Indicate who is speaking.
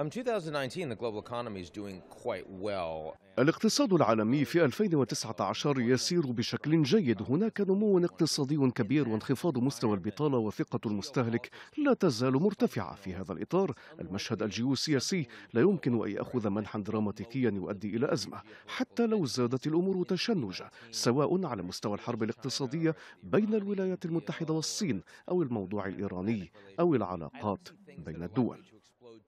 Speaker 1: Um,
Speaker 2: الاقتصاد العالمي في 2019 يسير بشكل جيد هناك نمو اقتصادي كبير وانخفاض مستوى البطالة وثقة المستهلك لا تزال مرتفعة في هذا الإطار المشهد الجيوسياسي لا يمكن أن يأخذ منحا دراماتيكيا يؤدي إلى أزمة حتى لو زادت الأمور تشنجا سواء على مستوى الحرب الاقتصادية بين الولايات المتحدة والصين أو الموضوع الإيراني أو العلاقات بين الدول